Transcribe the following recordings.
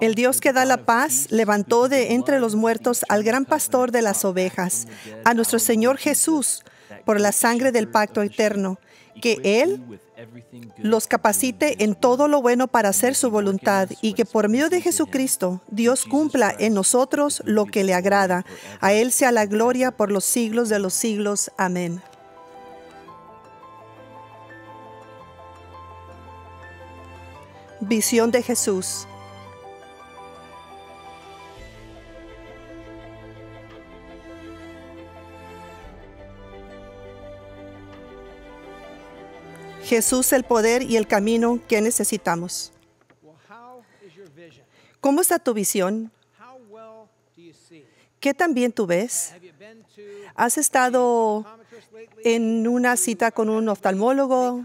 El Dios que da la paz levantó de entre los muertos al gran pastor de las ovejas, a nuestro Señor Jesús, por la sangre del pacto eterno, que Él los capacite en todo lo bueno para hacer su voluntad y que por medio de Jesucristo Dios cumpla en nosotros lo que le agrada. A Él sea la gloria por los siglos de los siglos. Amén. Visión de Jesús. Jesús el poder y el camino que necesitamos. ¿Cómo está tu visión? ¿Qué tan bien tú ves? ¿Has estado en una cita con un oftalmólogo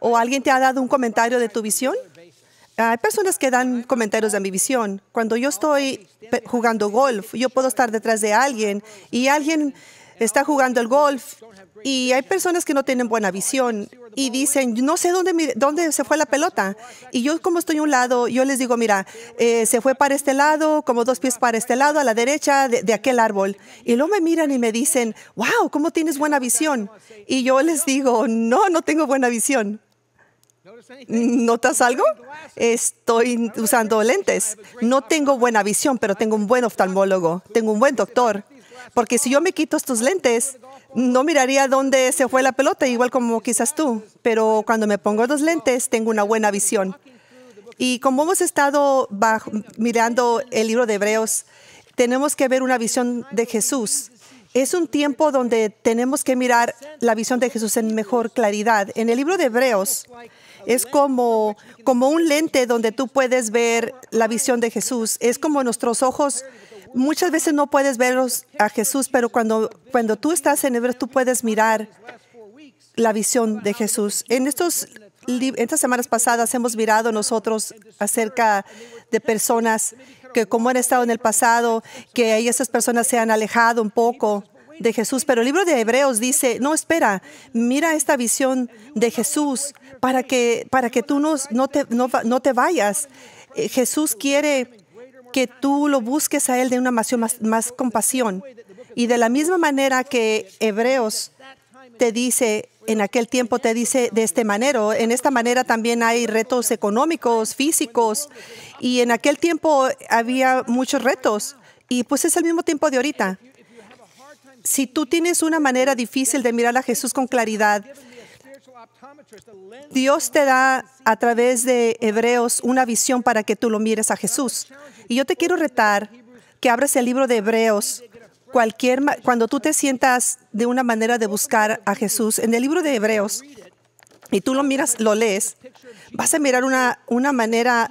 o alguien te ha dado un comentario de tu visión? Hay personas que dan comentarios de mi visión. Cuando yo estoy jugando golf, yo puedo estar detrás de alguien y alguien está jugando el golf y hay personas que no tienen buena visión y dicen, no sé dónde, dónde se fue la pelota. Y yo como estoy a un lado, yo les digo, mira, eh, se fue para este lado, como dos pies para este lado, a la derecha de, de, aquel árbol. Y luego me miran y me dicen, wow, ¿cómo tienes buena visión? Y yo les digo, no, no tengo buena visión. ¿Notas algo? Estoy usando lentes. No tengo buena visión, pero tengo un buen oftalmólogo, tengo un buen doctor. Porque si yo me quito estos lentes, no miraría dónde se fue la pelota, igual como quizás tú. Pero cuando me pongo los lentes, tengo una buena visión. Y como hemos estado mirando el libro de Hebreos, tenemos que ver una visión de Jesús. Es un tiempo donde tenemos que mirar la visión de Jesús en mejor claridad. En el libro de Hebreos es como, como un lente donde tú puedes ver la visión de Jesús. Es como nuestros ojos Muchas veces no puedes verlos a Jesús, pero cuando, cuando tú estás en Hebreos, tú puedes mirar la visión de Jesús. En estos estas semanas pasadas hemos mirado nosotros acerca de personas que como han estado en el pasado, que esas personas se han alejado un poco de Jesús. Pero el libro de Hebreos dice, no, espera, mira esta visión de Jesús para que, para que tú no, no, te, no te vayas. Eh, Jesús quiere que tú lo busques a Él de una más, más compasión. Y de la misma manera que Hebreos te dice, en aquel tiempo te dice de esta manera, en esta manera también hay retos económicos, físicos, y en aquel tiempo había muchos retos, y pues es el mismo tiempo de ahorita. Si tú tienes una manera difícil de mirar a Jesús con claridad, Dios te da a través de Hebreos una visión para que tú lo mires a Jesús. Y yo te quiero retar que abras el libro de Hebreos. Cualquier, cuando tú te sientas de una manera de buscar a Jesús, en el libro de Hebreos, y tú lo miras, lo lees, vas a mirar una, una manera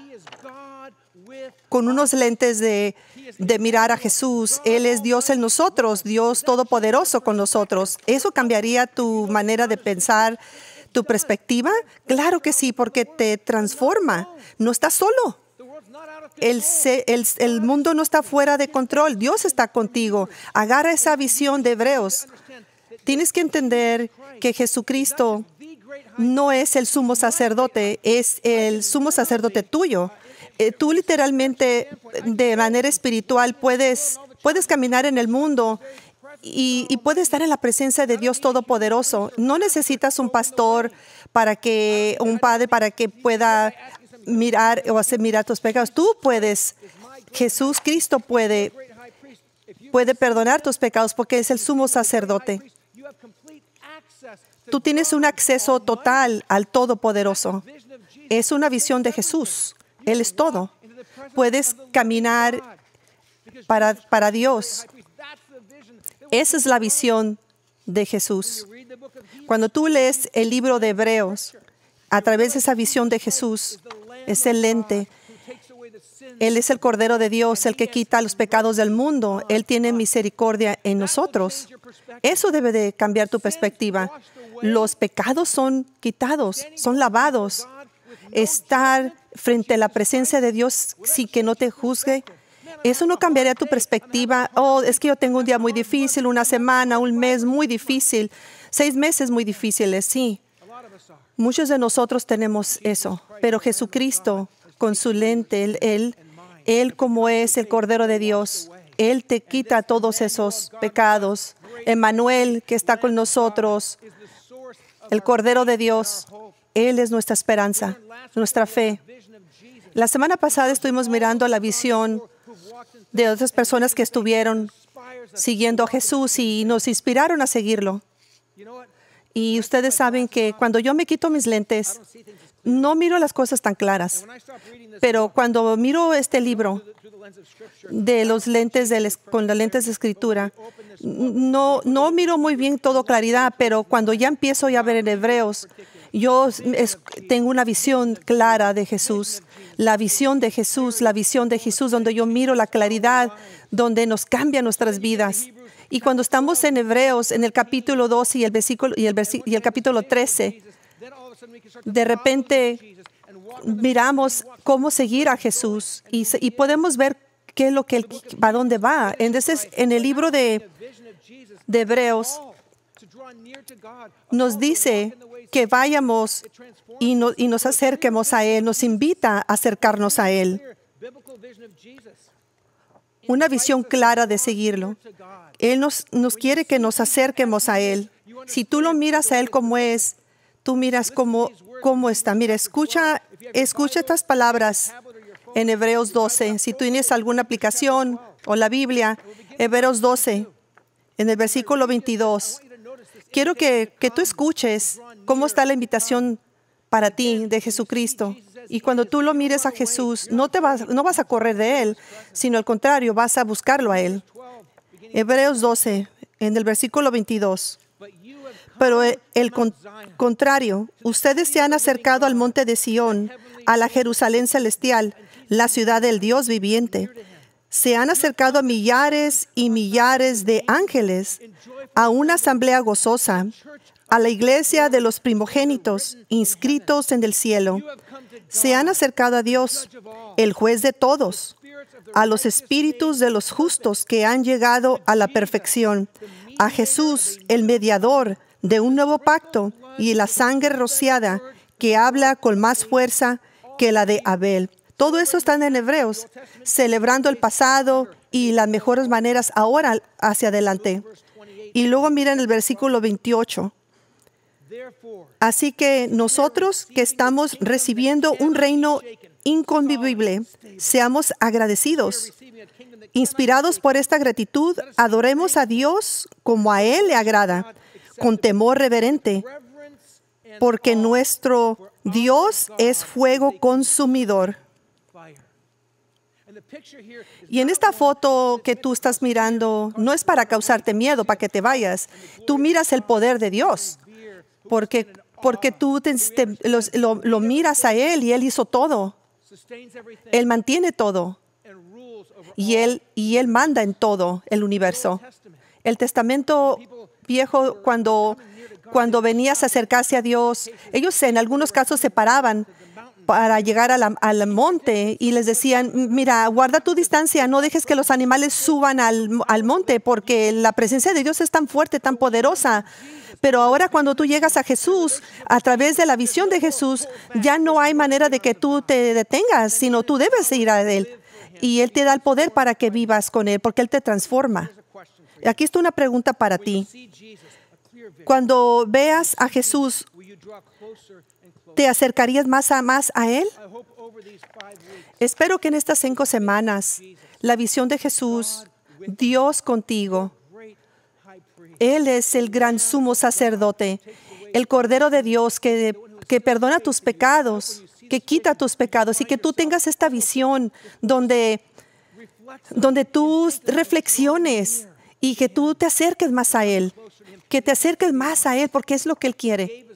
con unos lentes de, de mirar a Jesús. Él es Dios en nosotros, Dios todopoderoso con nosotros. ¿Eso cambiaría tu manera de pensar, tu perspectiva? Claro que sí, porque te transforma. No estás solo el, el, mundo no está fuera de control, Dios está contigo. Agarra esa visión de Hebreos. Tienes que entender que Jesucristo no es el sumo sacerdote, es el sumo sacerdote tuyo. Eh, tú literalmente, de manera espiritual, puedes, puedes caminar en el mundo y, puedes estar en la presencia de Dios Todopoderoso. No necesitas un pastor para que, un padre para que pueda mirar o hacer mirar tus pecados. Tú puedes, Jesús Cristo puede, puede perdonar tus pecados porque es el sumo sacerdote. Tú tienes un acceso total al Todopoderoso. Es una visión de Jesús. Él es todo. Puedes caminar para, para Dios. Esa es la visión de Jesús. Cuando tú lees el libro de Hebreos, a través de esa visión de Jesús, excelente. Él es el Cordero de Dios, el que quita los pecados del mundo. Él tiene misericordia en nosotros. Eso debe de cambiar tu perspectiva. Los pecados son quitados, son lavados. Estar frente a la presencia de Dios sin que no te juzgue. Eso no cambiaría tu perspectiva. Oh, es que yo tengo un día muy difícil, una semana, un mes muy difícil, seis meses muy difíciles, sí. Muchos de nosotros tenemos eso, pero Jesucristo, con su lente, él, él, él como es el Cordero de Dios, Él te quita todos esos pecados. Emmanuel, que está con nosotros, el Cordero de Dios, Él es nuestra esperanza, nuestra fe. La semana pasada estuvimos mirando la visión de otras personas que estuvieron siguiendo a Jesús y nos inspiraron a seguirlo. Y ustedes saben que cuando yo me quito mis lentes, no miro las cosas tan claras. Pero cuando miro este libro de los lentes de con las lentes de escritura, no, no miro muy bien todo claridad, pero cuando ya empiezo a ver en Hebreos, yo tengo una visión clara de Jesús, la visión de Jesús, la visión de Jesús, donde yo miro la claridad, donde nos cambia nuestras vidas. Y cuando estamos en Hebreos, en el capítulo 12 y el, versículo, y capítulo 13, de repente miramos cómo seguir a Jesús y, podemos ver qué lo que él, a dónde va. Entonces, en el libro de, Hebreos, nos dice que vayamos y, nos acerquemos a Él, nos invita a acercarnos a Él una visión clara de seguirlo. Él nos, nos quiere que nos acerquemos a Él. Si tú lo miras a Él como es, tú miras cómo, cómo está. Mira, escucha, escucha estas palabras en Hebreos 12. Si tú tienes alguna aplicación o la Biblia, Hebreos 12, en el versículo 22. Quiero que, que tú escuches cómo está la invitación para ti de Jesucristo. Y cuando tú lo mires a Jesús, no, te vas, no vas a correr de Él, sino al contrario, vas a buscarlo a Él. Hebreos 12, en el versículo 22. Pero eh, el contrario, ustedes se han acercado al monte de Sión, a la Jerusalén celestial, la ciudad del Dios viviente. Se han acercado a millares y millares de ángeles, a una asamblea gozosa, a la iglesia de los primogénitos inscritos en el cielo se han acercado a Dios, el juez de todos, a los espíritus de los justos que han llegado a la perfección, a Jesús, el mediador de un nuevo pacto y la sangre rociada que habla con más fuerza que la de Abel. Todo eso está en Hebreos, celebrando el pasado y las mejores maneras ahora hacia adelante. Y luego miren el versículo 28. Así que nosotros que estamos recibiendo un reino inconvivible, seamos agradecidos. Inspirados por esta gratitud, adoremos a Dios como a Él le agrada, con temor reverente, porque nuestro Dios es fuego consumidor. Y en esta foto que tú estás mirando, no es para causarte miedo, para que te vayas. Tú miras el poder de Dios porque, porque tú te, este, lo, miras a Él y Él hizo todo. Él mantiene todo. Y él, y él manda en todo el universo. El Testamento Viejo, cuando, cuando venías a acercarse a Dios, ellos en algunos casos se paraban para llegar al monte y les decían, mira, guarda tu distancia, no dejes que los animales suban al, al monte porque la presencia de Dios es tan fuerte, tan poderosa. Pero ahora cuando tú llegas a Jesús, a través de la visión de Jesús, ya no hay manera de que tú te detengas, sino tú debes ir a Él. Y Él te da el poder para que vivas con Él, porque Él te transforma. Aquí está una pregunta para ti. Cuando veas a Jesús, ¿te acercarías más a, más a Él? Espero que en estas cinco semanas, la visión de Jesús, Dios contigo, él es el gran sumo sacerdote, el Cordero de Dios que, perdona tus pecados, que quita tus pecados y que tú tengas esta visión donde, donde tú reflexiones y que tú te acerques más a Él, que te acerques más a Él porque es lo que Él quiere.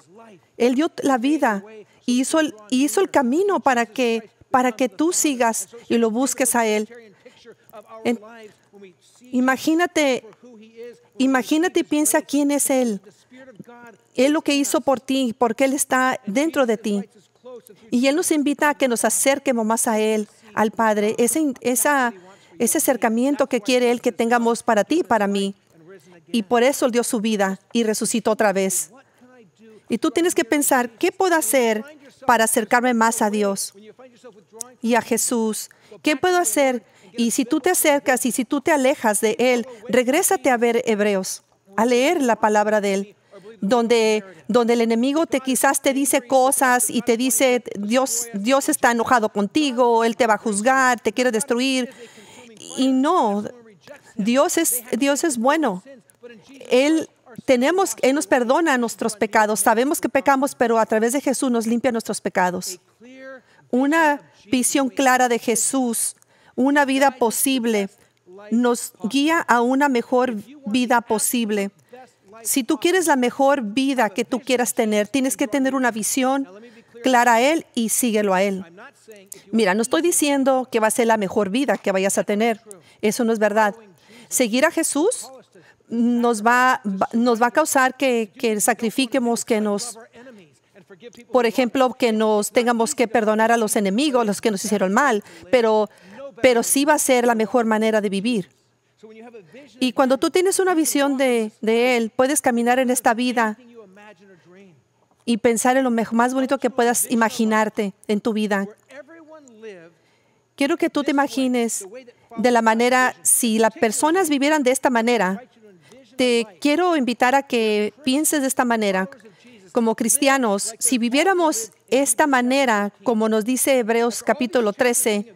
Él dio la vida y hizo el, hizo el camino para que, para que tú sigas y lo busques a Él. imagínate Imagínate y piensa quién es Él. Él lo que hizo por ti, porque Él está dentro de ti. Y Él nos invita a que nos acerquemos más a Él, al Padre. Ese, esa, ese acercamiento que quiere Él que tengamos para ti y para mí. Y por eso Él dio su vida y resucitó otra vez. Y tú tienes que pensar, ¿qué puedo hacer para acercarme más a Dios y a Jesús? ¿Qué puedo hacer? Y si tú te acercas y si tú te alejas de Él, regrésate a ver Hebreos, a leer la palabra de Él. Donde, donde, el enemigo te quizás te dice cosas y te dice Dios, Dios está enojado contigo, Él te va a juzgar, te quiere destruir. Y no, Dios es, Dios es bueno. Él, tenemos, Él nos perdona nuestros pecados. Sabemos que pecamos, pero a través de Jesús nos limpia nuestros pecados. Una visión clara de Jesús, una vida posible, nos guía a una mejor vida posible. Si tú quieres la mejor vida que tú quieras tener, tienes que tener una visión clara a Él y síguelo a Él. Mira, no estoy diciendo que va a ser la mejor vida que vayas a tener. Eso no es verdad. Seguir a Jesús nos va, nos va a causar que, sacrifiquemos, que nos, por ejemplo, que nos tengamos que perdonar a los enemigos, los que nos hicieron mal, pero, pero sí va a ser la mejor manera de vivir. Y cuando tú tienes una visión de, de Él, puedes caminar en esta vida y pensar en lo más bonito que puedas imaginarte en tu vida. Quiero que tú te imagines de la manera, si las personas vivieran de esta manera, te quiero invitar a que pienses de esta manera. Como cristianos, si viviéramos esta manera, como nos dice Hebreos capítulo 13,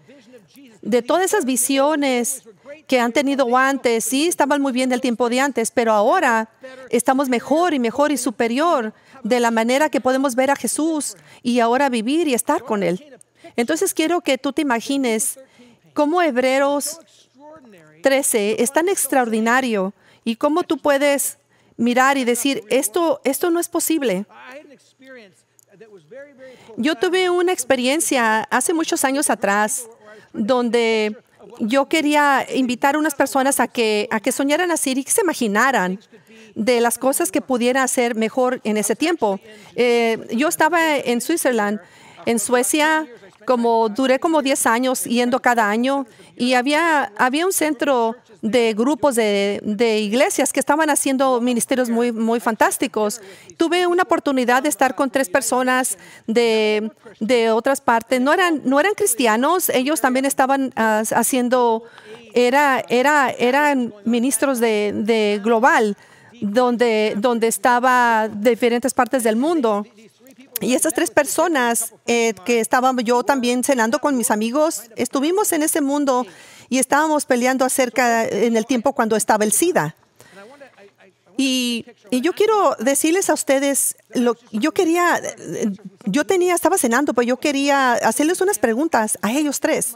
de todas esas visiones que han tenido antes, sí, estaban muy bien del tiempo de antes, pero ahora estamos mejor y mejor y superior de la manera que podemos ver a Jesús y ahora vivir y estar con Él. Entonces quiero que tú te imagines cómo Hebreos 13 es tan extraordinario y cómo tú puedes mirar y decir, esto, esto no es posible. Yo tuve una experiencia hace muchos años atrás donde yo quería invitar a unas personas a que, a que soñaran así y que se imaginaran de las cosas que pudiera hacer mejor en ese tiempo. Eh, yo estaba en Suiza, en Suecia, como duré como 10 años yendo cada año y había, había un centro de grupos de, iglesias que estaban haciendo ministerios muy, muy fantásticos. Tuve una oportunidad de estar con tres personas de, otras partes. No eran, no eran cristianos, ellos también estaban haciendo, era, era, eran ministros de, global, donde, donde estaba de diferentes partes del mundo. Y estas tres personas eh, que estaban yo también cenando con mis amigos, estuvimos en ese mundo y estábamos peleando acerca en el tiempo cuando estaba el SIDA. Y, yo quiero decirles a ustedes, lo, yo quería, yo tenía, estaba cenando, pero pues yo quería hacerles unas preguntas a ellos tres.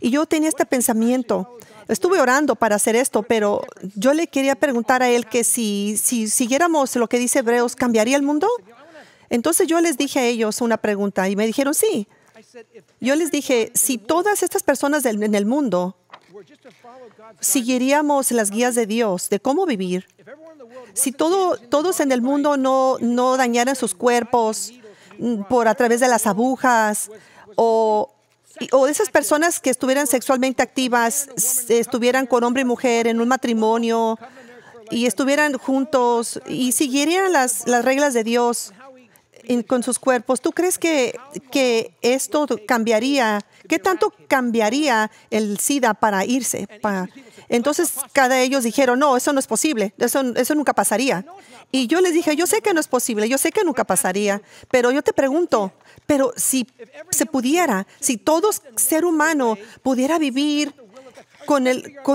Y yo tenía este pensamiento. Estuve orando para hacer esto, pero yo le quería preguntar a él que si, si siguiéramos lo que dice Hebreos, ¿cambiaría el mundo? Entonces yo les dije a ellos una pregunta y me dijeron sí. Yo les dije, si todas estas personas en el mundo seguiríamos las guías de Dios de cómo vivir, si todo, todos en el mundo no, dañaran sus cuerpos mm, por a través de las agujas o esas personas que estuvieran sexualmente activas, estuvieran con hombre y mujer en un matrimonio y estuvieran juntos y siguieran las, las reglas de Dios con sus cuerpos, ¿tú crees que, que esto cambiaría ¿Qué tanto cambiaría el SIDA para irse? Entonces, cada ellos dijeron, no, eso no es posible, eso, nunca pasaría. Y yo les dije, yo sé que no es posible, yo sé que nunca pasaría, pero yo te pregunto, pero si se pudiera, si todo ser humano pudiera vivir con,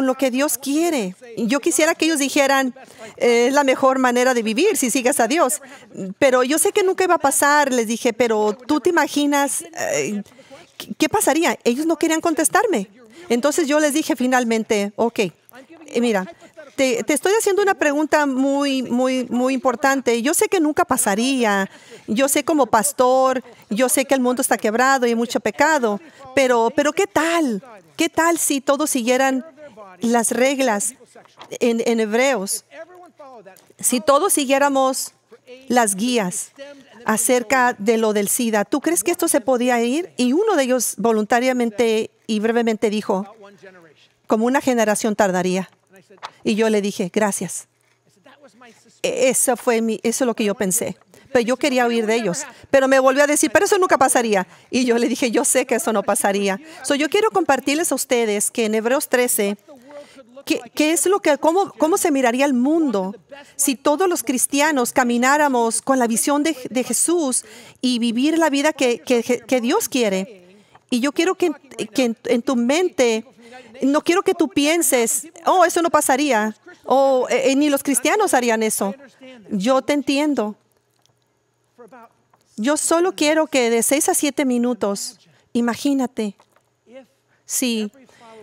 lo que Dios quiere. Yo quisiera que ellos dijeran, eh, es la mejor manera de vivir si sigues a Dios. Pero yo sé que nunca iba a pasar, les dije, pero tú te imaginas... Eh, ¿qué pasaría? Ellos no querían contestarme. Entonces yo les dije finalmente, ok, eh, mira, te, estoy haciendo una pregunta muy, muy, muy importante. Yo sé que nunca pasaría. Yo sé como pastor, yo sé que el mundo está quebrado y hay mucho pecado. Pero, pero ¿qué tal? ¿Qué tal si todos siguieran las reglas en hebreos? Si todos siguiéramos las guías acerca de lo del SIDA. ¿Tú crees que esto se podía ir? Y uno de ellos voluntariamente y brevemente dijo, como una generación tardaría. Y yo le dije, gracias. E-, eso, fue mi, eso es lo que yo pensé. Pero yo quería oír de ellos. Pero me volvió a decir, pero eso nunca pasaría. Y yo le dije, yo sé que eso no pasaría. So, yo quiero compartirles a ustedes que en Hebreos 13, ¿Qué, es lo que, cómo, cómo, se miraría el mundo si todos los cristianos camináramos con la visión de, Jesús y vivir la vida que, Dios quiere? Y yo quiero que, en, tu mente no quiero que tú pienses, oh, eso no pasaría, o eh, eh, ni los cristianos harían eso. Yo te entiendo. Yo solo quiero que de seis a siete minutos, imagínate, si,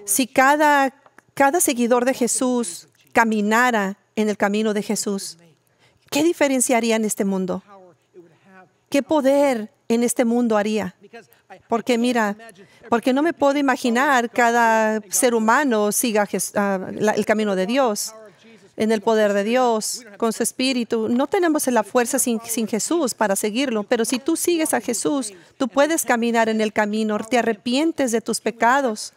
si cada cada seguidor de Jesús caminara en el camino de Jesús, ¿qué diferenciaría en este mundo? ¿Qué poder en este mundo haría? Porque mira, porque no me puedo imaginar cada ser humano siga el camino de Dios, en el poder de Dios, con su espíritu. No tenemos la fuerza sin, sin Jesús para seguirlo, pero si tú sigues a Jesús, tú puedes caminar en el camino, te arrepientes de tus pecados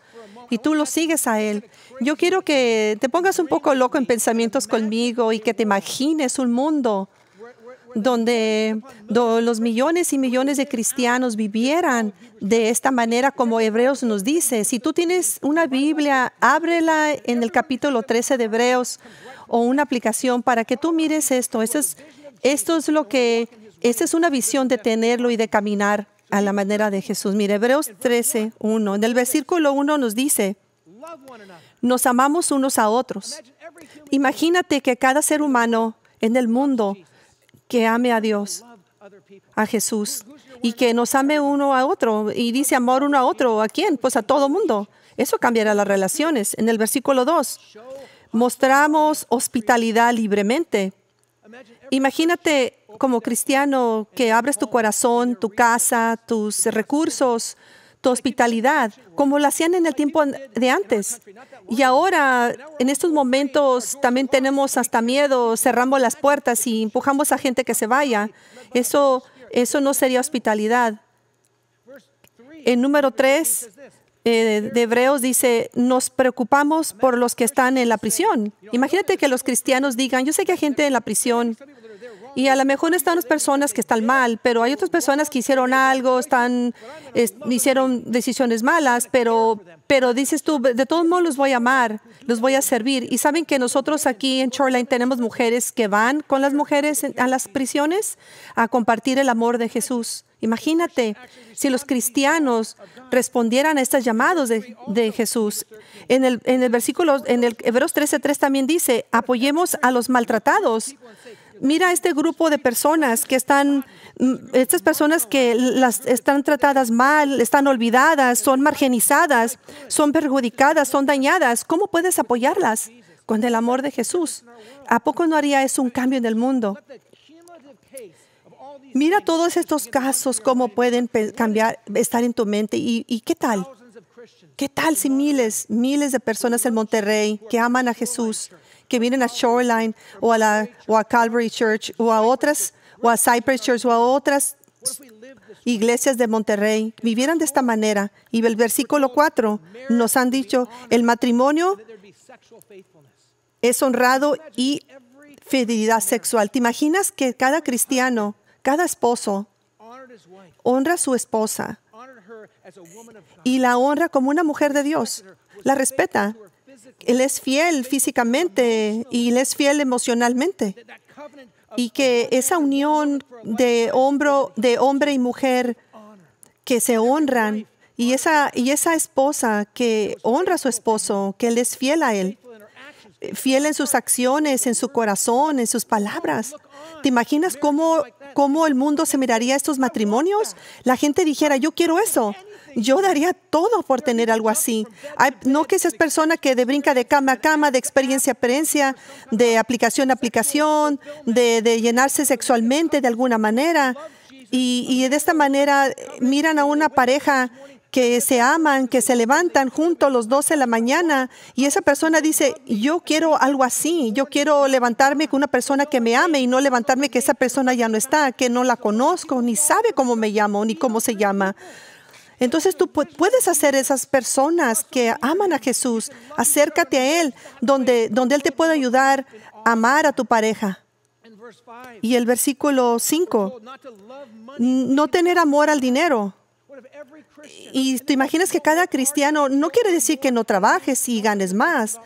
y tú lo sigues a Él. Yo quiero que te pongas un poco loco en pensamientos conmigo y que te imagines un mundo donde los millones y millones de cristianos vivieran de esta manera como Hebreos nos dice. Si tú tienes una Biblia, ábrela en el capítulo 13 de Hebreos o una aplicación para que tú mires esto. Esto es, esto es lo que, esta es una visión de tenerlo y de caminar a la manera de Jesús. Mire, Hebreos 13, 1. En el versículo 1 nos dice, nos amamos unos a otros. Imagínate que cada ser humano en el mundo que ame a Dios, a Jesús, y que nos ame uno a otro. Y dice amor uno a otro. ¿A quién? Pues a todo mundo. Eso cambiará las relaciones. En el versículo 2, mostramos hospitalidad libremente. Imagínate como cristiano que abres tu corazón, tu casa, tus recursos, tu hospitalidad, como lo hacían en el tiempo de antes. Y ahora, en estos momentos, también tenemos hasta miedo, cerramos las puertas y empujamos a gente que se vaya. Eso, eso no sería hospitalidad. En número tres eh, de Hebreos dice, nos preocupamos por los que están en la prisión. Imagínate que los cristianos digan, yo sé que hay gente en la prisión. Y a lo mejor están las personas que están mal, pero hay otras personas que hicieron algo, están, hicieron decisiones malas, pero, pero dices tú, de todos modos los voy a amar, los voy a servir. Y saben que nosotros aquí en Shoreline tenemos mujeres que van con las mujeres a las prisiones a compartir el amor de Jesús. Imagínate si los cristianos respondieran a estos llamados de, Jesús. En el, en el, versículo, en el Hebreos 13:3 también dice, apoyemos a los maltratados. Mira este grupo de personas que están, mm, estas personas que las están tratadas mal, están olvidadas, son marginizadas, son perjudicadas, son dañadas. ¿Cómo puedes apoyarlas? Con el amor de Jesús. ¿A poco no haría eso un cambio en el mundo? Mira todos estos casos, cómo pueden cambiar, estar en tu mente. ¿Y, y qué tal? ¿Qué tal si miles, miles de personas en Monterrey que aman a Jesús que vienen a Shoreline o a, Calvary Church o a otras, o a Cypress Church o a otras iglesias de Monterrey vivieran de esta manera. Y el versículo 4 nos han dicho, el matrimonio es honrado y fidelidad sexual. ¿Te imaginas que cada cristiano, cada esposo, honra a su esposa y la honra como una mujer de Dios? La respeta, él es fiel físicamente y Él es fiel emocionalmente. Y que esa unión de, hombro, de hombre y mujer que se honran y esa, y esa esposa que honra a su esposo, que Él es fiel a Él, fiel en sus acciones, en su corazón, en sus palabras. ¿Te imaginas cómo, cómo el mundo se miraría a estos matrimonios? La gente dijera, yo quiero eso. Yo daría todo por tener algo así. no que seas persona que de brinca de cama a cama, de experiencia a experiencia, de aplicación a aplicación, de, llenarse sexualmente de alguna manera. Y, de esta manera eh, miran a una pareja que se aman, que se levantan juntos los 12 de la mañana y esa persona dice, yo quiero algo así, yo quiero levantarme con una persona que me ame y no levantarme que esa persona ya no está, que no la conozco, ni sabe cómo me llamo, ni cómo se llama. Entonces tú puedes hacer esas personas que aman a Jesús, acércate a Él, donde, donde Él te puede ayudar a amar a tu pareja. Y el versículo 5, no tener amor al dinero. Y te imaginas que cada cristiano no quiere decir que no trabajes y ganes más,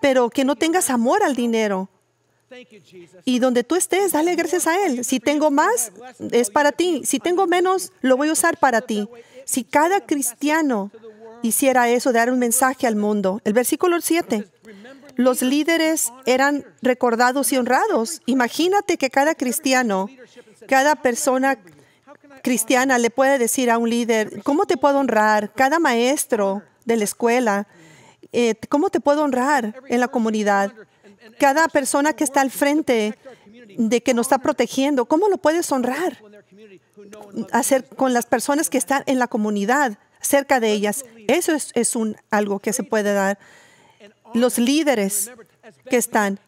pero que no tengas amor al dinero. Y donde tú estés, dale gracias a Él. Si tengo más, es para ti. Si tengo menos, lo voy a usar para ti. Si cada cristiano hiciera eso, dar un mensaje al mundo. El versículo 7. Los líderes eran recordados y honrados. Imagínate que cada cristiano, cada persona cristiana le puede decir a un líder, ¿cómo te puedo honrar? Cada maestro de la escuela, eh, ¿cómo te puedo honrar en la comunidad? Cada persona que está al frente de que nos está protegiendo, ¿cómo lo puedes honrar? hacer con las personas que están en la comunidad, cerca de ellas. Eso es, un, algo que se puede dar. Los líderes que están,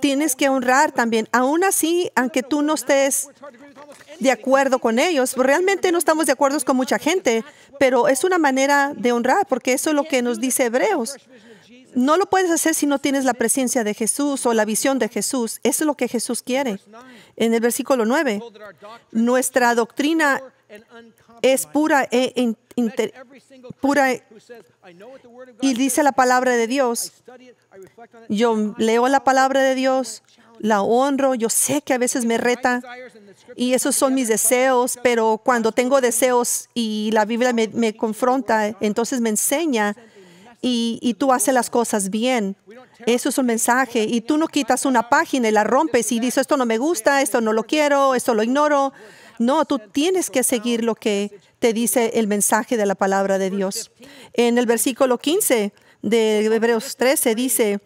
tienes que honrar también. Aún así, aunque tú no estés de acuerdo con ellos, realmente no estamos de acuerdo con mucha gente, pero es una manera de honrar, porque eso es lo que nos dice Hebreos. No lo puedes hacer si no tienes la presencia de Jesús o la visión de Jesús. Eso es lo que Jesús quiere. En el versículo 9, nuestra doctrina es pura e pura e, y dice la palabra de Dios. Yo leo la palabra de Dios, la honro, yo sé que a veces me reta y esos son mis deseos, pero cuando tengo deseos y la Biblia me confronta, entonces me enseña y, tú haces las cosas bien. Eso es un mensaje. Y tú no quitas una página y la rompes y dices, esto no me gusta, esto no lo quiero, esto lo ignoro. No, tú tienes que seguir lo que te dice el mensaje de la palabra de Dios. En el versículo 15 de Hebreos 13 dice,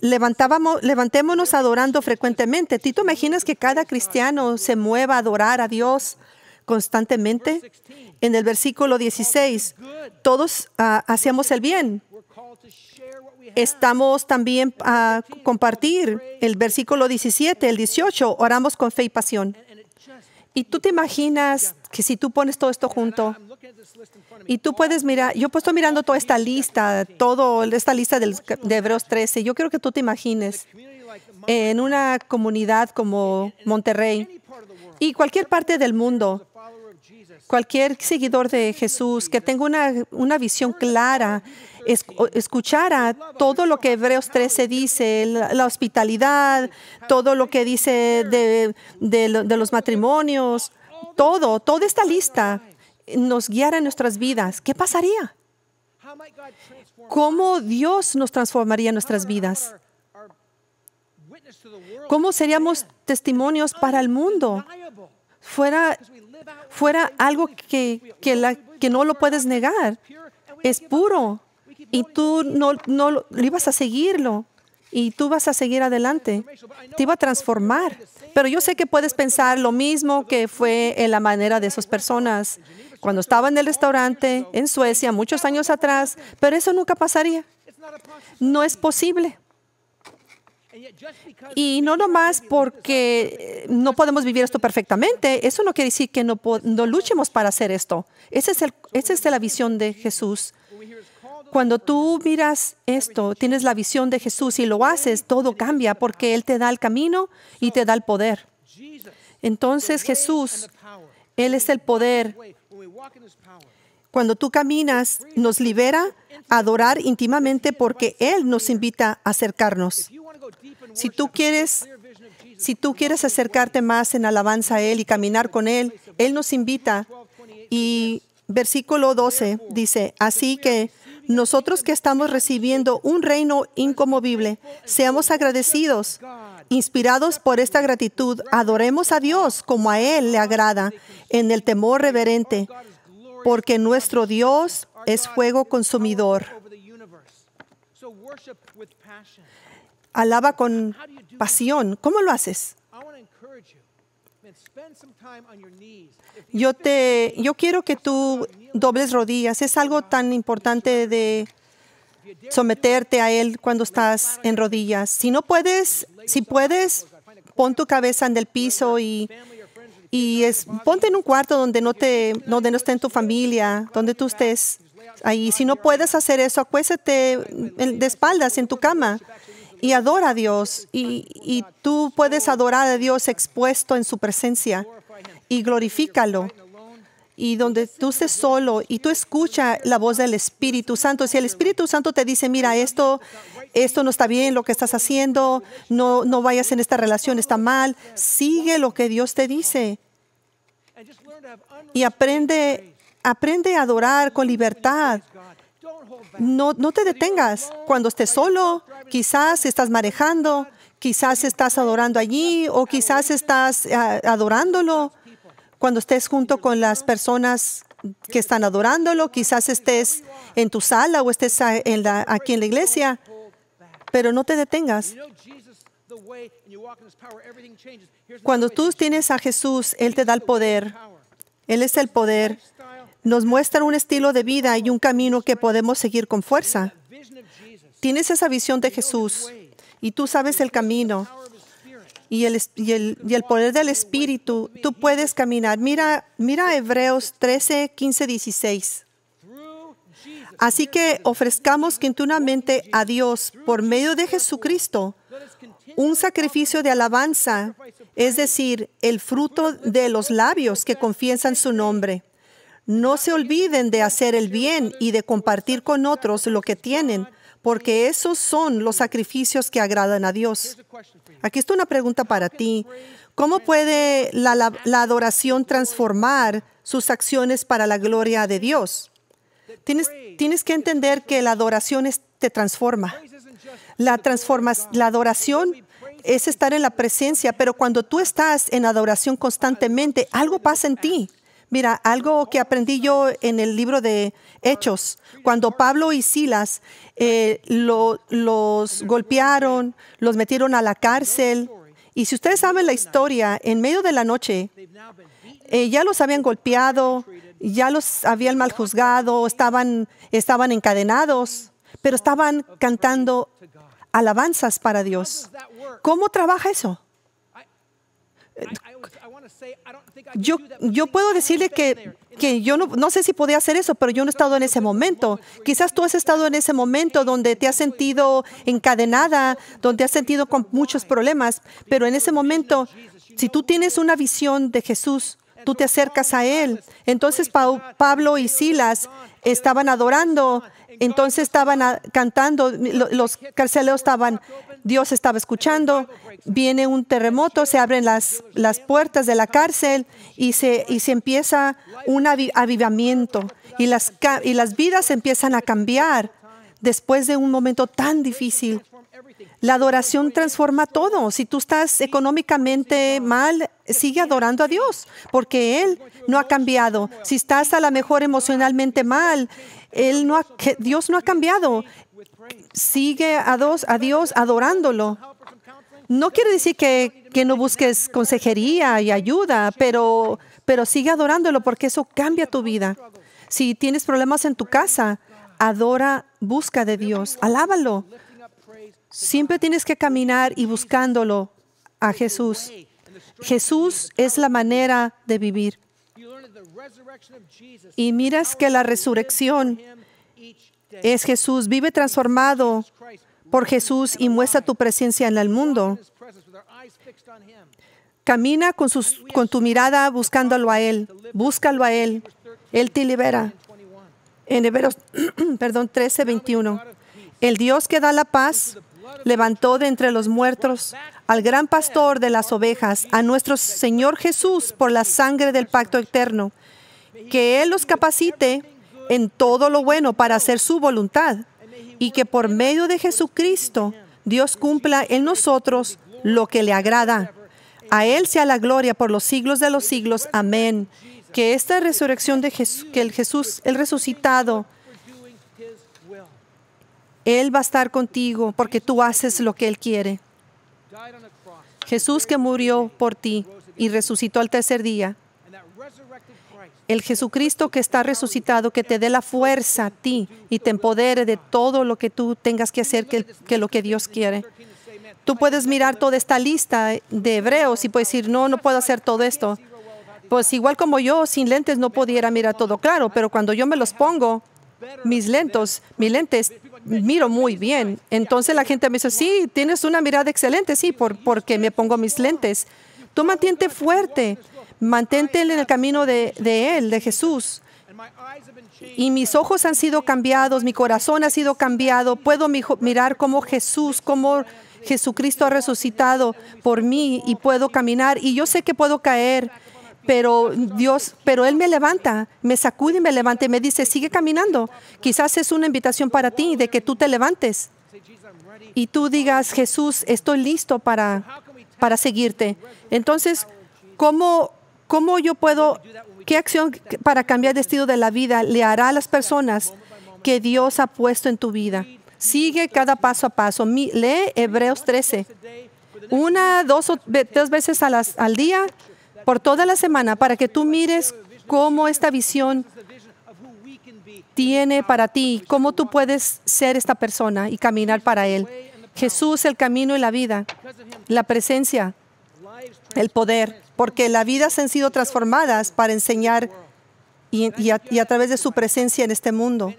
Levantábamos, levantémonos adorando frecuentemente. ¿Tú imaginas que cada cristiano se mueva a adorar a Dios? constantemente. En el versículo 16, todos hacemos ah, hacíamos el bien. Estamos también a compartir el versículo 17, el 18, oramos con fe y pasión. Y tú te imaginas que si tú pones todo esto junto, y tú puedes mirar, yo he estoy mirando toda esta lista, toda esta lista de Hebreos 13, yo quiero que tú te imagines en una comunidad como Monterrey y cualquier parte del mundo, Cualquier seguidor de Jesús que tenga una, visión clara, escuchara todo lo que Hebreos 13 dice, la, hospitalidad, todo lo que dice de, los matrimonios, todo, toda esta lista nos guiará en nuestras vidas. ¿Qué pasaría? ¿Cómo Dios nos transformaría en nuestras vidas? ¿Cómo seríamos testimonios para el mundo? Fuera fuera algo que, la, que no lo puedes negar. Es puro y tú no, no ibas a seguirlo y tú vas a seguir adelante. Te iba a transformar. Pero yo sé que puedes pensar lo mismo que fue en la manera de esas personas cuando estaba en el restaurante en Suecia muchos años atrás, pero eso nunca pasaría. No es posible. Y no nomás porque eh, no podemos vivir esto perfectamente, eso no quiere decir que no, luchemos para hacer esto. es, esa es la visión de Jesús. Cuando tú miras esto, tienes la visión de Jesús y lo haces, todo cambia porque Él te da el camino y te da el poder. Entonces Jesús, Él es el poder. Cuando tú caminas, nos libera a adorar íntimamente porque Él nos invita a acercarnos. Si tú quieres, si tú quieres acercarte más en alabanza a Él y caminar con Él, Él nos invita. Y versículo 12 dice, así que nosotros que estamos recibiendo un reino incomovible, seamos agradecidos, inspirados por esta gratitud, adoremos a Dios como a Él le agrada, en el temor reverente, porque nuestro Dios es fuego consumidor alaba con pasión. ¿Cómo lo haces? Yo, te, yo quiero que tú dobles rodillas. Es algo tan importante de someterte a Él cuando estás en rodillas. Si no puedes, si puedes, pon tu cabeza en el piso y, es, ponte en un cuarto donde no, te, donde no esté en tu familia, donde tú estés ahí. Si no puedes hacer eso, acuéstate de espaldas en tu cama y adora a Dios y, tú puedes adorar a Dios expuesto en su presencia y glorifícalo y donde tú estés solo y tú escuchas la voz del Espíritu Santo. Si el Espíritu Santo te dice, mira, esto, esto no está bien, lo que estás haciendo, no, no vayas en esta relación, está mal, sigue lo que Dios te dice. Y aprende, aprende a adorar con libertad no, no te detengas. Cuando estés solo, quizás estás manejando, quizás estás adorando allí o quizás estás eh, adorándolo. Cuando estés junto con las personas que están adorándolo, quizás estés en tu sala o estés aquí en la iglesia, pero no te detengas. Cuando tú tienes a Jesús, Él te da el poder. Él es el poder nos muestran un estilo de vida y un camino que podemos seguir con fuerza. Tienes esa visión de Jesús y tú sabes el camino y el, y el, poder del Espíritu, tú puedes caminar. Mira, mira Hebreos 13, 15, 16. Así que ofrezcamos continuamente a Dios por medio de Jesucristo un sacrificio de alabanza, es decir, el fruto de los labios que confiesan su nombre. No se olviden de hacer el bien y de compartir con otros lo que tienen, porque esos son los sacrificios que agradan a Dios. Aquí está una pregunta para ti. ¿Cómo puede la, adoración transformar sus acciones para la gloria de Dios? Tienes, que entender que la adoración te transforma. La, transformas, la adoración es estar en la presencia, pero cuando tú estás en adoración constantemente, algo pasa en ti. Mira, algo que aprendí yo en el libro de Hechos, cuando Pablo y Silas eh, los golpearon, los metieron a la cárcel. Y si ustedes saben la historia, en medio de la noche, eh, ya los habían golpeado, ya los habían mal juzgado, estaban encadenados, pero estaban cantando alabanzas para Dios. ¿Cómo trabaja eso? Yo, yo puedo decirle que, yo no, sé si podía hacer eso, pero yo no he estado en ese momento. Quizás tú has estado en ese momento donde te has sentido encadenada, donde has sentido con muchos problemas, pero en ese momento, si tú tienes una visión de Jesús, tú te acercas a Él. Entonces Pablo y Silas estaban adorando, entonces estaban cantando, los carceleros estaban Dios estaba escuchando, viene un terremoto, se abren las, puertas de la cárcel y se, y se empieza un avivamiento y las, y las vidas empiezan a cambiar después de un momento tan difícil. La adoración transforma todo. Si tú estás económicamente mal, sigue adorando a Dios, porque Él no ha cambiado. Si estás a lo mejor emocionalmente mal, él no Dios no ha cambiado. Sigue a, Dios adorándolo. No quiere decir que, no busques consejería y ayuda, pero, pero sigue adorándolo porque eso cambia tu vida. Si tienes problemas en tu casa, adora, busca de Dios, alábalo. Siempre tienes que caminar y buscándolo a Jesús. Jesús es la manera de vivir. Y miras que la resurrección es Jesús. Vive transformado por Jesús y muestra tu presencia en el mundo. Camina con, con tu mirada buscándolo a Él. Búscalo a Él. Él te libera. En Hebreos perdón, 13, 21. El Dios que da la paz levantó de entre los muertos al gran pastor de las ovejas, a nuestro Señor Jesús, por la sangre del pacto eterno. Que Él los capacite en todo lo bueno para hacer su voluntad y que por medio de Jesucristo Dios cumpla en nosotros lo que le agrada. A Él sea la gloria por los siglos de los siglos. Amén. Que esta resurrección de Jesús, que el Jesús, el resucitado, Él va a estar contigo porque tú haces lo que Él quiere. Jesús que murió por ti y resucitó al tercer día el Jesucristo que está resucitado, que te dé la fuerza a ti y te empodere de todo lo que tú tengas que hacer, que, lo que Dios quiere. Tú puedes mirar toda esta lista de hebreos y puedes decir, no, no puedo hacer todo esto. Pues igual como yo, sin lentes no pudiera mirar todo claro, pero cuando yo me los pongo, mis lentos, mis lentes, miro muy bien. Entonces la gente me dice, sí, tienes una mirada excelente, sí, porque me pongo mis lentes. Tú tiente fuerte Mantente en el camino de, Él, de Jesús. Y mis ojos han sido cambiados, mi corazón ha sido cambiado. Puedo mirar cómo Jesús, cómo Jesucristo ha resucitado por mí y puedo caminar. Y yo sé que puedo caer, pero Dios, pero Él me levanta, me sacude y me levanta y me dice, sigue caminando. Quizás es una invitación para ti de que tú te levantes y tú digas, Jesús, estoy listo para, para seguirte. Entonces, ¿cómo ¿Cómo yo puedo, qué acción para cambiar el estilo de la vida le hará a las personas que Dios ha puesto en tu vida? Sigue cada paso a paso. Lee Hebreos 13. Una, dos o tres veces al día, por toda la semana, para que tú mires cómo esta visión tiene para ti, cómo tú puedes ser esta persona y caminar para Él. Jesús, el camino y la vida, la presencia el poder, porque las vidas han sido transformadas para enseñar y, a, través de su presencia en este mundo.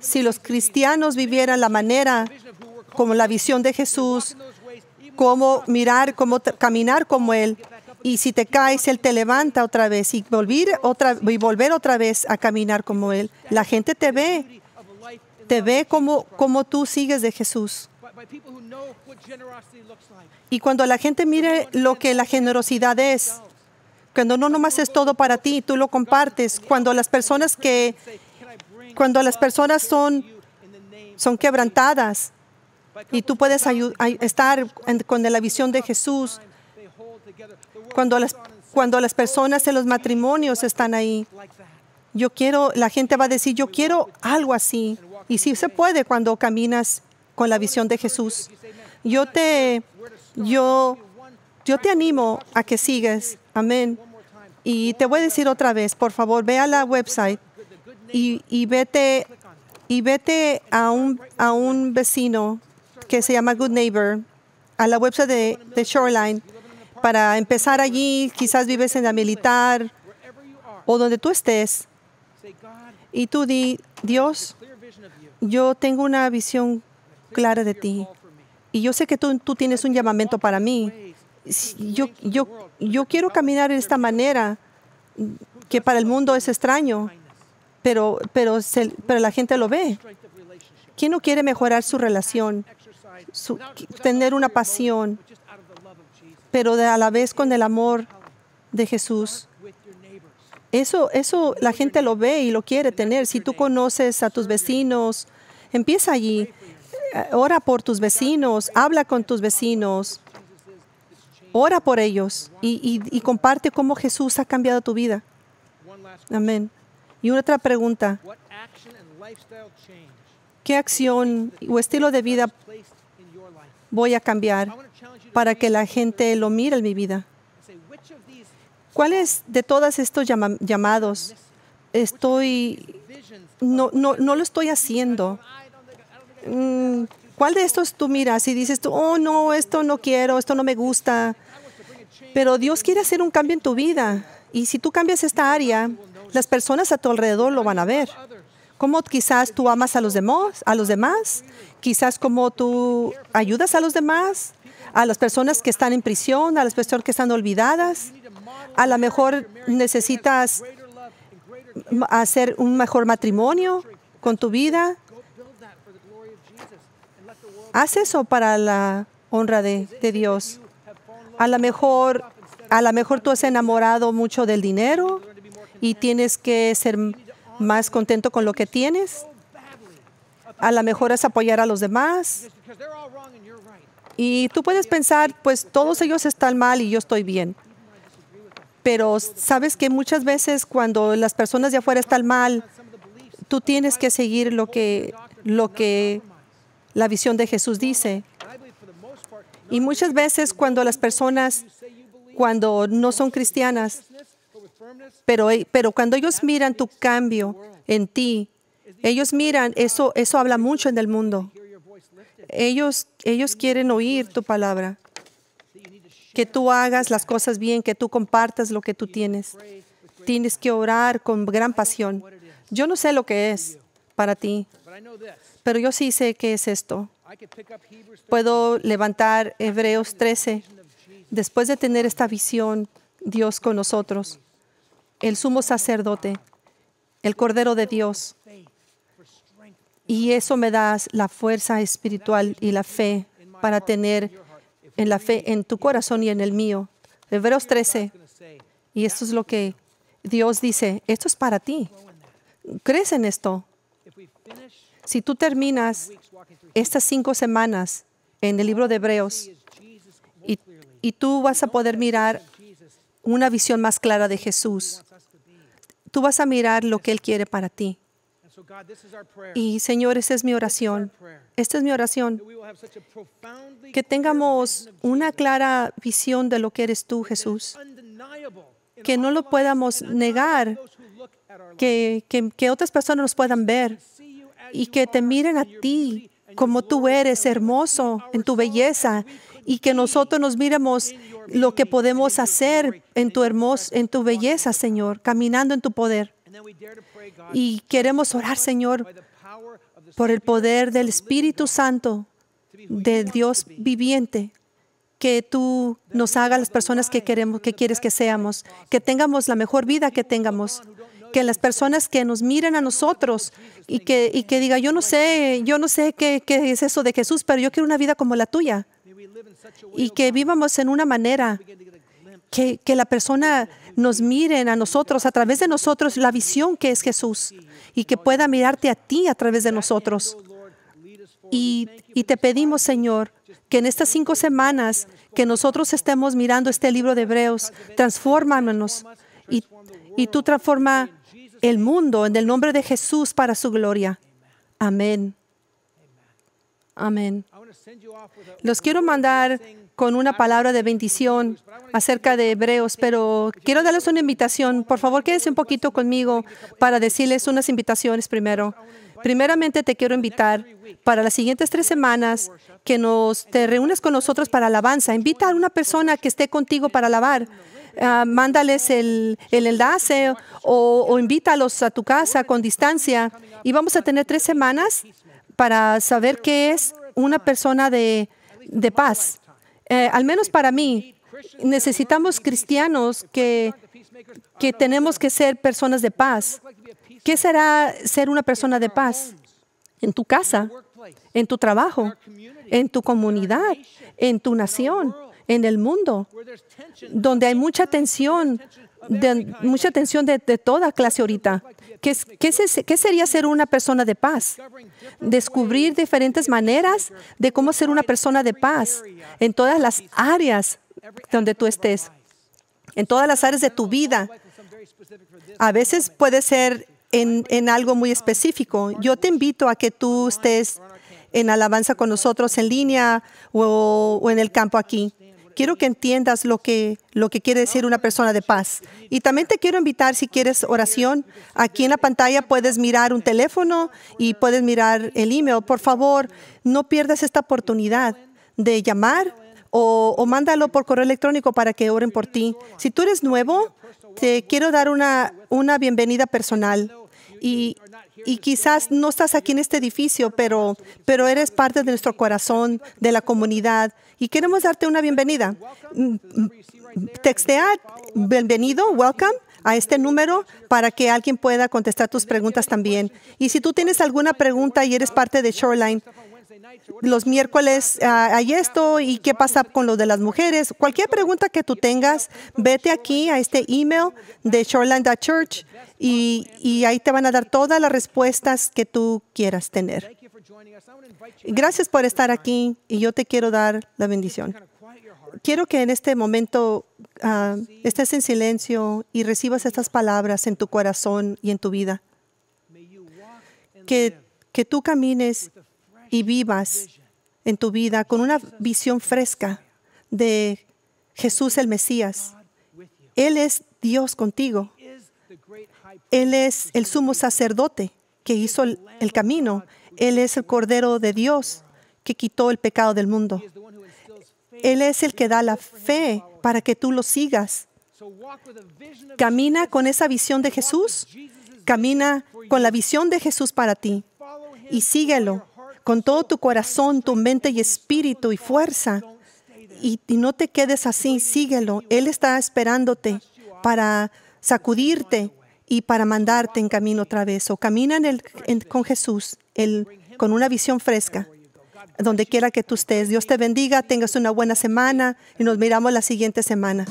Si los cristianos vivieran la manera como la visión de Jesús, cómo mirar, cómo caminar como Él. Y si te caes, Él te levanta otra vez y volver otra, y volver otra vez a caminar como Él. La gente te ve, te ve como, como tú sigues de Jesús. Y cuando la gente mire lo que la generosidad es, cuando no nomás es todo para ti, tú lo compartes, cuando las personas que cuando las personas son son quebrantadas y tú puedes estar con la visión de Jesús, cuando las, cuando las oh, personas en los matrimonios están ahí, yo quiero, la gente va a decir, yo quiero algo así. Y sí se puede cuando caminas con la visión de Jesús. Yo te, yo, yo te animo a que sigues, Amén. Y te voy a decir otra vez, por favor, ve a la website y, vete, y vete a, un, a un vecino que se llama Good Neighbor, a la website de, de Shoreline, para empezar allí, quizás vives en la militar o donde tú estés. Y tú di, Dios, yo tengo una visión clara de ti. Y yo sé que tú, tienes un llamamiento para mí. Yo, yo, quiero caminar de esta manera que para el mundo es extraño, pero, pero, pero la gente lo ve. ¿Quién no quiere mejorar su relación, tener una pasión, pero a la vez con el amor de Jesús? Eso, eso la gente lo ve y lo quiere tener. Si tú conoces a tus vecinos, empieza allí ora por tus vecinos, habla con tus vecinos, ora por ellos y, comparte cómo Jesús ha cambiado tu vida. Amén. Y una otra pregunta. ¿Qué acción o estilo de vida voy a cambiar para que la gente lo mire en mi vida? ¿Cuáles de todos estos llamados estoy, no lo estoy haciendo? Mm, ¿cuál de estos tú miras y dices tú, oh no, esto no quiero, esto no me gusta? Pero Dios quiere hacer un cambio en tu vida. Y si tú cambias esta área, las personas a tu alrededor lo van a ver. Como quizás tú amas a los demás, a los demás, quizás como tú ayudas a los demás, a las personas que están en prisión, a las personas que están olvidadas. A lo mejor necesitas hacer un mejor matrimonio con tu vida Haz eso para la honra de, Dios. A lo mejor, a mejor tú has enamorado mucho del dinero y tienes que ser más contento con lo que tienes. A lo mejor es apoyar a los demás. Y tú puedes pensar, pues todos ellos están mal y yo estoy bien. Pero sabes que muchas veces cuando las personas de afuera están mal, tú tienes que seguir lo que, lo que la visión de Jesús dice, y muchas veces cuando las personas, cuando no son cristianas, pero, pero cuando ellos miran tu cambio en ti, ellos miran, eso, eso habla mucho en el mundo. Ellos, ellos quieren oír tu palabra, que tú hagas las cosas bien, que tú compartas lo que tú tienes. Tienes que orar con gran pasión. Yo no sé lo que es, para ti. Pero yo sí sé qué es esto. Puedo levantar Hebreos 13. Después de tener esta visión, Dios con nosotros, el sumo sacerdote, el Cordero de Dios. Y eso me da la fuerza espiritual y la fe para tener en la fe en tu corazón y en el mío. Hebreos 13. Y esto es lo que Dios dice, esto es para ti. ¿Crees en esto? Si tú terminas estas cinco semanas en el libro de Hebreos y, tú vas a poder mirar una visión más clara de Jesús, tú vas a mirar lo que Él quiere para ti. Y Señor, esta es mi oración. Esta es mi oración. Que tengamos una clara visión de lo que eres tú, Jesús. Que no lo podamos negar. que otras personas nos puedan ver y que te miren a ti como tú eres hermoso en tu belleza y que nosotros nos miremos lo que podemos hacer en tu hermoso en tu belleza, Señor, caminando en tu poder. Y queremos orar, Señor, por el poder del Espíritu Santo, del Dios viviente, que tú nos hagas las personas que queremos, que quieres que seamos, que tengamos la mejor vida que tengamos, que las personas que nos miren a nosotros y que, y que diga, yo no sé, yo no sé qué, es eso de Jesús, pero yo quiero una vida como la tuya. Y que vivamos en una manera que, la persona nos miren a nosotros, a través de nosotros, la visión que es Jesús y que pueda mirarte a ti a través de nosotros. Y, te pedimos, Señor, que en estas cinco semanas que nosotros estemos mirando este libro de Hebreos, transfórmanos y, y tú transforma el mundo en el nombre de Jesús para su gloria. Amén. Amén. Los quiero mandar con una palabra de bendición acerca de Hebreos, pero quiero darles una invitación. Por favor, quédense un poquito conmigo para decirles unas invitaciones primero. Primeramente te quiero invitar para las siguientes tres semanas que nos te reúnes con nosotros para alabanza. Invita a una persona que esté contigo para alabar. Ah, mándales el, enlace o, invítalos a tu casa con distancia. Y vamos a tener tres semanas para saber qué es una persona de, paz. Eh, al menos para mí, necesitamos cristianos que, que tenemos que ser personas de paz. ¿Qué será ser una persona de paz? En tu casa, en tu trabajo, en tu comunidad, en tu nación, en el mundo, donde hay mucha tensión, mucha tensión de, toda clase ahorita. ¿Qué, sería ser una persona de paz? Descubrir diferentes maneras de cómo ser una persona de paz en todas las áreas donde tú estés, en todas las áreas de tu vida. A veces puede ser en, algo muy específico. Yo te invito a que tú estés en alabanza con nosotros en línea o en el campo aquí. Quiero que entiendas lo que, lo que quiere decir una persona de paz. Y también te quiero invitar, si quieres oración, aquí en la pantalla puedes mirar un teléfono y puedes mirar el email. Por favor, no pierdas esta oportunidad de llamar o, mándalo por correo electrónico para que oren por ti. Si tú eres nuevo, te quiero dar una, una bienvenida personal. Y, quizás no estás aquí en este edificio, pero, pero eres parte de nuestro corazón, de la comunidad, y queremos darte una bienvenida. Textea bienvenido, welcome a este número para que alguien pueda contestar tus preguntas también. Y si tú tienes alguna pregunta y eres parte de Shoreline, los miércoles ah, hay esto y qué pasa con lo de las mujeres. Cualquier pregunta que tú tengas, vete aquí a este email de Shoreland Church y, ahí te van a dar todas las respuestas que tú quieras tener. Gracias por estar aquí y yo te quiero dar la bendición. Quiero que en este momento ah, estés en silencio y recibas estas palabras en tu corazón y en tu vida. Que, que tú camines y vivas en tu vida con una visión fresca de Jesús el Mesías. Él es Dios contigo. Él es el sumo sacerdote que hizo el, camino. Él es el Cordero de Dios que quitó el pecado del mundo. Él es el que da la fe para que tú lo sigas. Camina con esa visión de Jesús. Camina con la visión de Jesús para ti y síguelo con todo tu corazón, tu mente y espíritu y fuerza. Y, no te quedes así, síguelo. Él está esperándote para sacudirte y para mandarte en camino otra vez. O camina con Jesús, con una visión fresca, donde quiera que tú estés. Dios te bendiga, tengas una buena semana y nos miramos la siguiente semana.